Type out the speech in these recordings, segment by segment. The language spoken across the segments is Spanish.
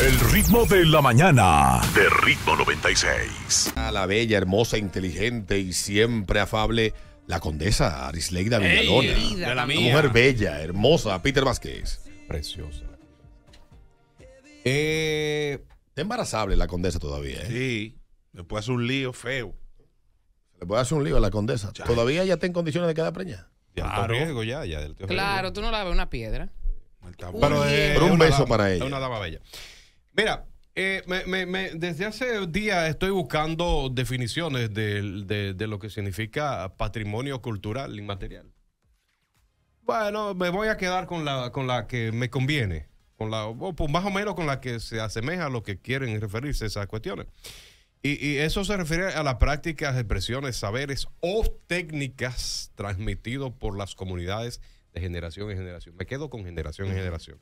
El ritmo de la mañana. De ritmo 96. A la bella, hermosa, inteligente y siempre afable. La condesa Arisleida Villalona. mujer bella, hermosa. Peter Vázquez. Preciosa. Eh, está embarazable la condesa todavía. ¿eh? Sí. Le puede hacer un lío feo. Le puede hacer un lío a la condesa. Todavía ya está en condiciones de quedar preña Claro. claro, tú no la ves una piedra. Pero, eh, un beso para ella. Una bella. Mira, eh, desde hace días estoy buscando definiciones de, lo que significa patrimonio cultural inmaterial. Bueno, me voy a quedar con la, con la que me conviene, con la, pues, más o menos con la que se asemeja a lo que quieren referirse esas cuestiones. Y, eso se refiere a las prácticas, expresiones, saberes o técnicas transmitidos por las comunidades generación en generación. Me quedo con generación en generación.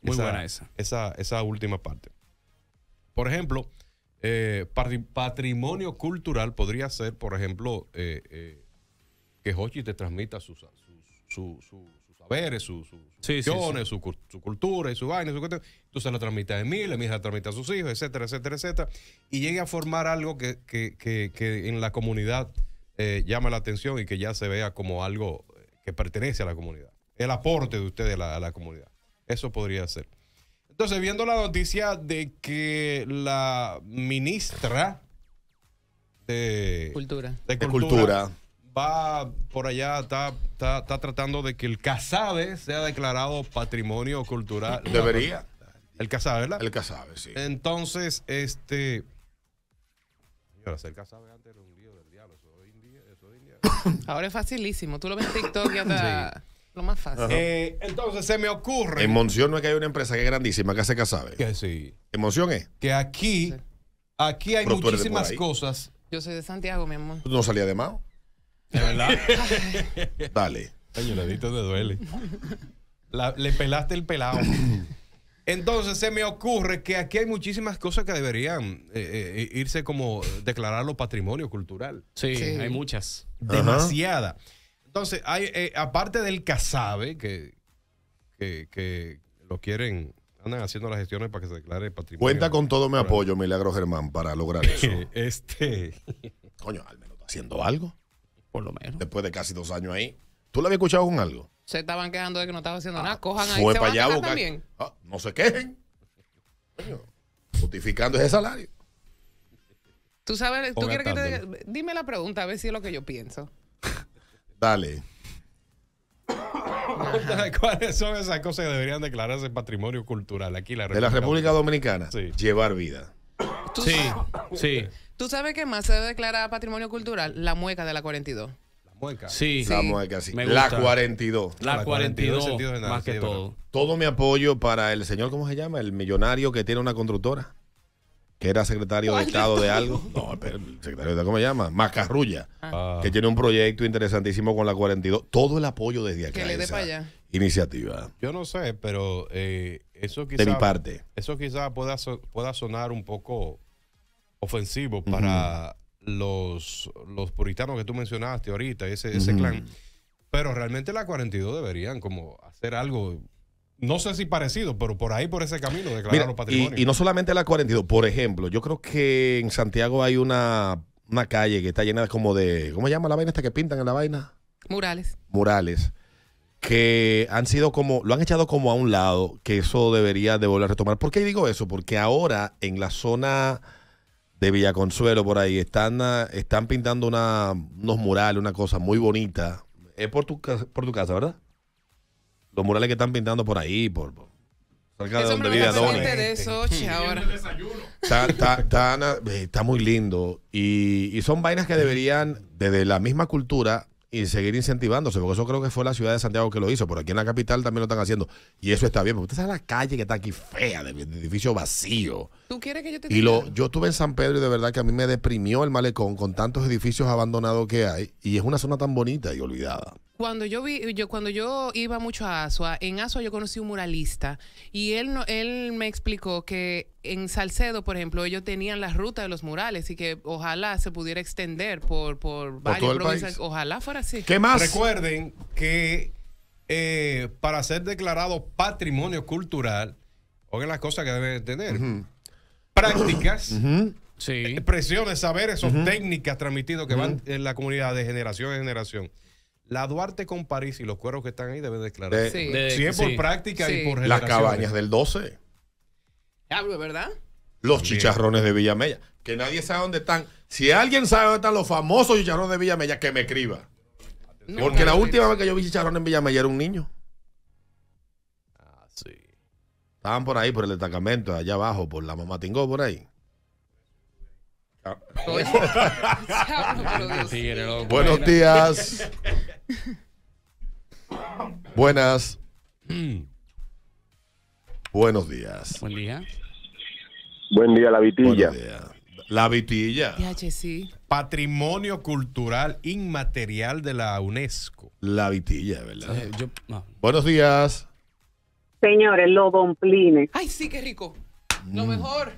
Muy buena esa. esa. Esa última parte. Por ejemplo, eh, patrimonio cultural podría ser, por ejemplo, eh, eh, que Hochi te transmita sus, sus, saberes, sus, sus Su, cultura y su vaina. Su, tú se la transmites a Emil, Emil se transmite a sus hijos, etcétera, etcétera, etcétera. Y llegue a formar algo que, que, que, que en la comunidad llama la atención y que ya se vea como algo que pertenece a la comunidad, el aporte de ustedes a la, comunidad. Eso podría ser. Entonces, viendo la noticia de que la ministra de Cultura, de cultura, va por allá, está, tratando de que el Casabe sea declarado patrimonio cultural. Debería. El Casabe, ¿verdad? El Casabe, sí. Entonces, este... Señora, el Casabe antes Ahora es facilísimo. Tú lo ves en TikTok y hasta lo más fácil. Eh, entonces se me ocurre. En Monción no es que hay una empresa que es grandísima que hace casabe. Que sí. En es. Que aquí, aquí hay muchísimas cosas. Yo soy de Santiago, mi amor. no salía de Mao? De verdad. Dale. Señoradito, te duele. le pelaste el pelado. Entonces se me ocurre que aquí hay muchísimas cosas que deberían eh, eh, irse como declararlo patrimonio cultural. sí, hay muchas demasiada. Entonces, hay, eh, aparte del casabe, que, que, lo quieren, andan haciendo las gestiones para que se declare patrimonio. Cuenta con todo mi apoyo, Milagro Germán, para lograr eso. este. Coño, al menos haciendo algo. Por lo menos. Después de casi dos años ahí. ¿Tú lo habías escuchado con algo? Se estaban quejando de que no estaba haciendo ah, nada. Cojan a también. Ah, no se quejen. justificando ese salario. Tú sabes, tú quieres que te... Dime la pregunta, a ver si es lo que yo pienso. Dale. ¿Cuáles son esas cosas que deberían declararse patrimonio cultural aquí la de la República Dominicana? Llevar vida. sí, sí. ¿Tú sabes qué más se debe declarar patrimonio cultural? La mueca de la 42. La mueca. Sí. La mueca, sí. La 42. La 42, la 42 más que todo. Todo mi apoyo para el señor, ¿cómo se llama? El millonario que tiene una constructora que era secretario de Estado de algo. No, pero secretario de Estado, ¿cómo se llama? Macarrulla, ah. que tiene un proyecto interesantísimo con la 42. Todo el apoyo desde aquí Que le dé para allá. Iniciativa. Yo no sé, pero eh, eso quizá. De mi parte. Eso quizás pueda, pueda sonar un poco ofensivo para los, los puritanos que tú mencionaste ahorita, ese, ese clan. Pero realmente la 42 deberían como hacer algo no sé si parecido, pero por ahí, por ese camino, declararon los Y, y, no solamente la 42, por ejemplo, yo creo que en Santiago hay una, calle que está llena como de. ¿Cómo se llama la vaina esta que pintan en la vaina? Murales. Murales. Que han sido como. Lo han echado como a un lado, que eso debería de volver a retomar. ¿Por qué digo eso? Porque ahora en la zona de Villaconsuelo, por ahí, están, están pintando una, unos murales, una cosa muy bonita. Es por tu, por tu casa, ¿verdad? los murales que están pintando por ahí, por, de donde vive ahora. Está, eh, está, muy lindo y, son vainas que deberían, desde la misma cultura, y seguir incentivándose, porque eso creo que fue la ciudad de Santiago que lo hizo, por aquí en la capital también lo están haciendo. Y eso está bien, porque usted sabe la calle que está aquí fea, de, edificio vacío. ¿Tú quieres que yo te Y lo, yo estuve en San Pedro y de verdad que a mí me deprimió el malecón con tantos edificios abandonados que hay, y es una zona tan bonita y olvidada cuando yo vi yo cuando yo iba mucho a Asua, en Asua yo conocí un muralista y él no, él me explicó que en Salcedo, por ejemplo, ellos tenían la ruta de los murales y que ojalá se pudiera extender por por varias provincias, ojalá fuera así. ¿Qué más? Recuerden que eh, para ser declarado patrimonio cultural, oigan las cosas que deben tener. Prácticas. Expresiones, eh, saberes o técnicas transmitidas que van en la comunidad de generación en generación. La Duarte con París y los cueros que están ahí deben declarar. Sí, sí. es por práctica y por Las cabañas del 12. Hablo, ah, pues, ¿verdad? Los chicharrones de Villamella. Que nadie sabe dónde están. Si alguien sabe dónde están los famosos chicharrones de Villamella, que me escriba. Porque la última vez que yo vi chicharrones en Villamella era un niño. Ah, sí. Estaban por ahí, por el destacamento, allá abajo, por la mamá Tingó, por ahí. Buenos días. Buenas. Hmm. Buenos días. Buen día. Buen día, La Vitilla. La Vitilla. Patrimonio Cultural Inmaterial de la UNESCO. La Vitilla, ¿verdad? Eh, Buenos días. Señores, los domplines. Ay, sí, qué rico. Lo mm. mejor.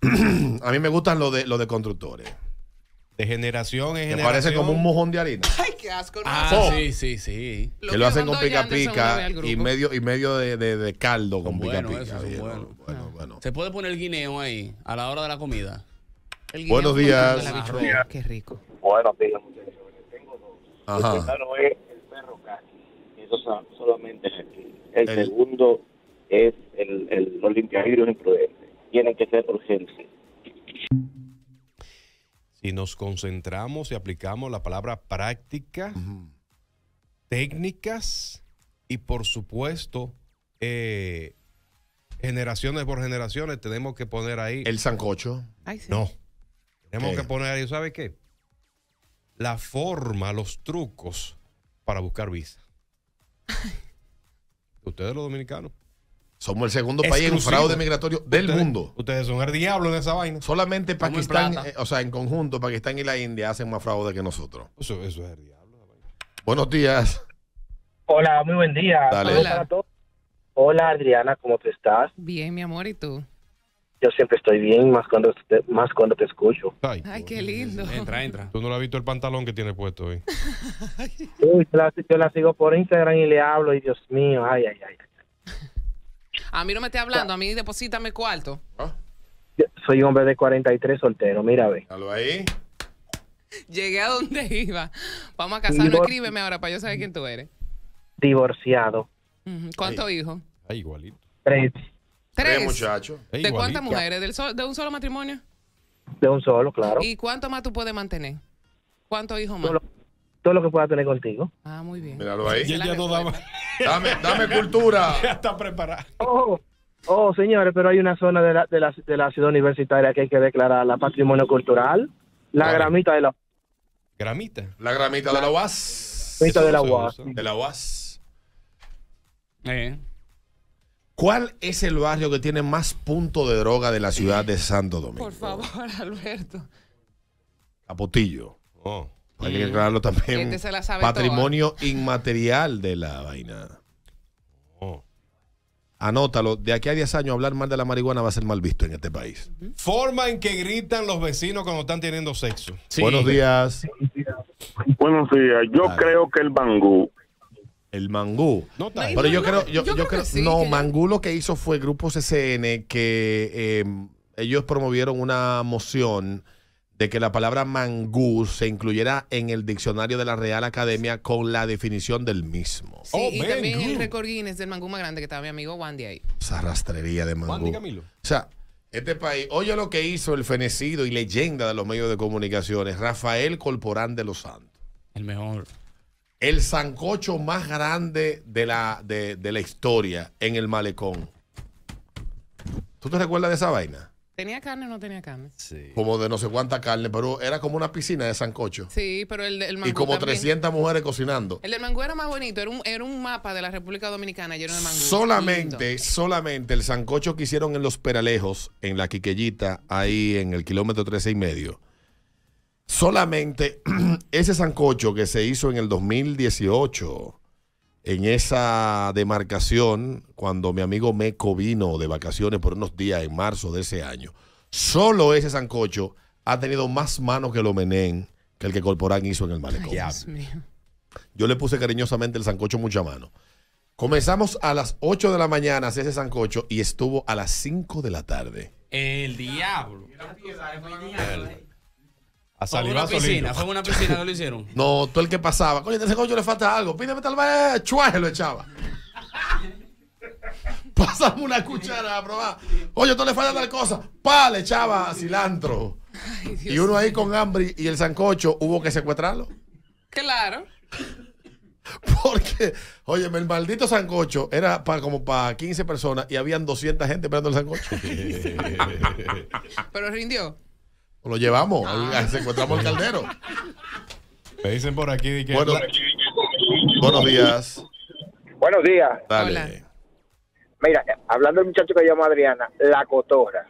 A mí me gustan lo de, lo de constructores de generación en generación. parece como un mojón de harina. Ay, qué asco. Ah, oh. sí, sí, sí. que, lo hacen con pica pica y medio, y medio de, de, caldo con pica pica. bueno. bueno, bueno. Se puede poner el guineo ahí a la hora de la comida. El Buenos días. Ah, qué rico. bueno días, muchachos. Tengo dos. El primero es el perro casi. Eso solamente El, segundo es el, el, los limpiavidrios imprudente Tienen que ser urgentes y nos concentramos y aplicamos la palabra práctica, técnicas y por supuesto, eh, generaciones por generaciones, tenemos que poner ahí... El sancocho. No. Tenemos que poner ahí, ¿sabe qué? La forma, los trucos para buscar visa. Ustedes los dominicanos. Somos el segundo país en fraude migratorio del mundo. Ustedes son el diablo en esa vaina. Solamente Pakistán, eh, o sea, en conjunto, Pakistán y la India hacen más fraude que nosotros. Eso, eso es el diablo. Buenos días. Hola, muy buen día. Hola. Adriana, ¿cómo te estás? Bien, mi amor, ¿y tú? Yo siempre estoy bien, más cuando te, más cuando te escucho. Ay, qué lindo. Entra, entra. Tú no lo has visto el pantalón que tiene puesto hoy. Uy, yo la sigo por Instagram y le hablo, y Dios mío, ay, ay, ay. A mí no me esté hablando, a mí deposítame cuarto. Ah. soy hombre de 43 soltero, mira, ve. ahí. Llegué a donde iba. Vamos a casarnos, escríbeme ahora para yo saber quién tú eres. Divorciado. ¿Cuántos hijos? igualito. Tres. Tres. muchachos. ¿De cuántas mujeres? ¿De, un solo matrimonio? De un solo, claro. ¿Y cuánto más tú puedes mantener? ¿Cuántos hijos más? todo lo que pueda tener contigo. Ah, muy bien. Míralo ahí. dame, dame, cultura. Ya está preparado Oh, oh, señores, pero hay una zona de la, de, la, ciudad universitaria que hay que declarar la patrimonio cultural. La gramita de la... ¿Gramita? La gramita de la UAS. Gramita de la UAS. De la UAS. Eh. ¿Cuál es el barrio que tiene más punto de droga de la ciudad de Santo Domingo? Por favor, Alberto. Capotillo. Oh. Hay que aclararlo también. Patrimonio inmaterial de la vaina. Oh. Anótalo, de aquí a 10 años hablar mal de la marihuana va a ser mal visto en este país. Forma en que gritan los vecinos cuando están teniendo sexo. Buenos días. Buenos días. Yo creo que el Mangú el mangú. No, pero yo creo, yo, no, mangú lo que hizo fue Grupo CCN que eh, ellos promovieron una moción de que la palabra mangú se incluyera en el diccionario de la Real Academia con la definición del mismo. Sí, oh, y también el récord Guinness del mangú más grande que estaba mi amigo Wandy ahí. Esa rastrería de mangú. Wandy Camilo. O sea, este país, oye lo que hizo el fenecido y leyenda de los medios de comunicaciones, Rafael Corporán de los Santos. El mejor. El sancocho más grande de la, de, de la historia en el malecón. ¿Tú te recuerdas de esa vaina? ¿Tenía carne o no tenía carne? Sí. Como de no sé cuánta carne, pero era como una piscina de sancocho. Sí, pero el del Y como 300 mujeres cocinando. El del mangú era más bonito, era un, mapa de la República Dominicana lleno de mangú. Solamente, solamente el sancocho que hicieron en Los Peralejos, en la Quiquellita, ahí en el kilómetro 13 y medio. Solamente ese sancocho que se hizo en el 2018 en esa demarcación cuando mi amigo Meco vino de vacaciones por unos días en marzo de ese año. Solo ese sancocho ha tenido más manos que lo menén que el que Corporán hizo en el malecón. Yo le puse cariñosamente el sancocho mucha mano. Comenzamos a las 8 de la mañana hacer ese sancocho y estuvo a las 5 de la tarde. El El diablo. A fue una piscina, fue una piscina no lo hicieron. No, todo el que pasaba. Coño, ese coño le falta algo. Pídeme tal vez chuaje lo echaba. Pásame una cuchara a probar. Oye, tú le falta tal cosa. Pa, le echaba cilantro. y uno ahí con hambre y el sancocho hubo que secuestrarlo. Claro. Porque, oye, el maldito sancocho era para como para 15 personas y habían 200 gente esperando el sancocho. Pero rindió lo llevamos, ah. secuestramos el caldero. Me dicen por aquí que. buenos días. Buenos días. Hola. Mira, hablando del muchacho que llama Adriana, la cotora.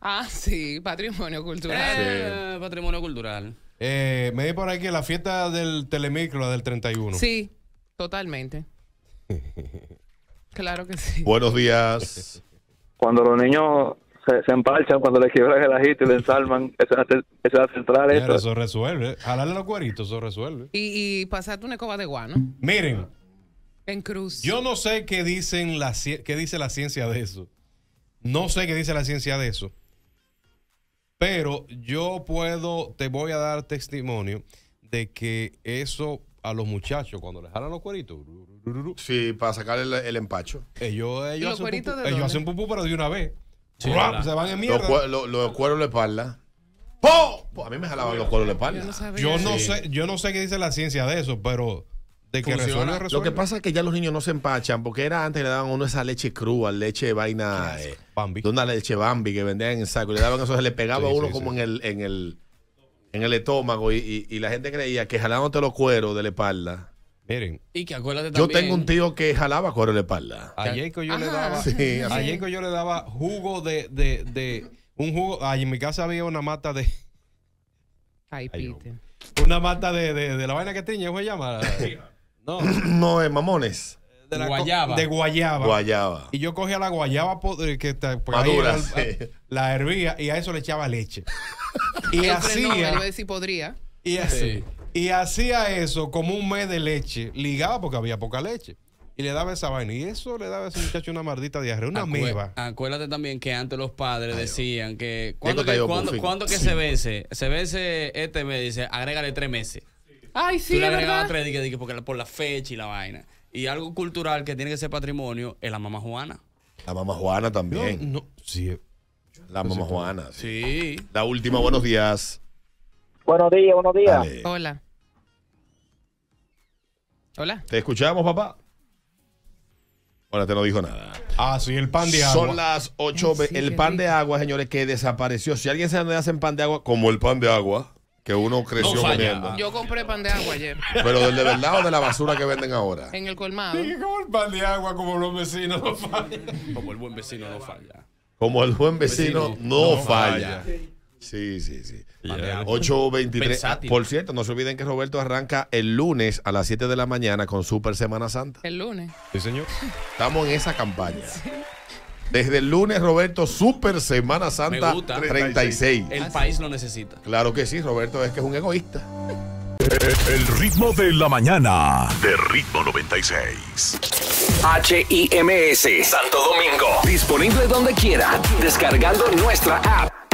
Ah, sí, patrimonio cultural. Eh, patrimonio cultural. Eh, me di por aquí la fiesta del telemicro, del 31. Sí, totalmente. claro que sí. Buenos días. Cuando los niños se, se cuando le quiebran el ajito y le ensalman. esas es eso resuelve. Jalarle los cueritos, eso resuelve. Y, pasarte una escoba de guano. Miren. En cruz. Yo no sé qué, dicen la, qué dice la ciencia de eso. No sé qué dice la ciencia de eso. Pero yo puedo, te voy a dar testimonio de que eso a los muchachos, cuando les jalan los cueritos. Sí, para sacar el, empacho. Ellos, ellos, hacen, ellos hacen pupú, pero de una vez se van en mierda. Los, cueros de espalda. ¡Po! A mí me jalaban los cueros de espalda. Yo no, sé, yo no sé qué dice la ciencia de eso, pero de que Lo que pasa es que ya los niños no se empachan, porque era antes le daban a uno esa leche cruda leche vaina. Ah, eh, de una leche Bambi que vendían en saco. Le daban eso, se le pegaba a uno como en el, en el en el estómago y, la gente creía que jalándote los cueros de la espalda Miren. Y que Yo tengo un tío que jalaba con de espalda. ayer que yo, le daba, yo le daba jugo de, un jugo. Ay, en mi casa había una mata de. Ay, Pite. Una mata de, la vaina que tiene ¿cómo se llama? No. no, es mamones. De guayaba. De guayaba. Guayaba. Y yo cogía la guayaba eh, que Madura, la, hervía y a eso le echaba leche. y así si podría. Y así. Y hacía eso como un mes de leche, ligaba porque había poca leche. Y le daba esa vaina. Y eso le daba a ese muchacho una maldita diarrea, una meva Acuérdate también que antes los padres decían que. ¿Cuándo cuando, cuando que se vence? Se vence este mes, dice, agrégale tres meses. Ay, sí, Tú le agregaba tres, dije, por la fecha y la vaina. Y algo cultural que tiene que ser patrimonio es la mamá Juana. La mamá Juana también. La mamá pues Juana. sí. La última, buenos días. Buenos días, buenos días. Hola. Hola. Te escuchamos, papá. Hola, te no dijo nada. Ah, sí, el pan de agua. Son las ocho. el pan de agua, señores, que desapareció. Si alguien se hace pan de agua, como el pan de agua, que uno creció comiendo. Yo compré pan de agua ayer. Pero del de verdad o de la basura que venden ahora. En el colmado. como el pan de agua, como los vecinos no falla. Como el buen vecino no falla. Como el buen vecino, no, falla. Sí, sí, sí. 8.23. Por cierto, no se olviden que Roberto arranca el lunes a las 7 de la mañana con Super Semana Santa. El lunes. Sí, señor. Estamos en esa campaña. Desde el lunes, Roberto, Super Semana Santa 36. El país lo necesita. Claro que sí, Roberto, es que es un egoísta. El ritmo de la mañana. De ritmo 96. HIMS, Santo Domingo. Disponible donde quiera. Descargando nuestra app.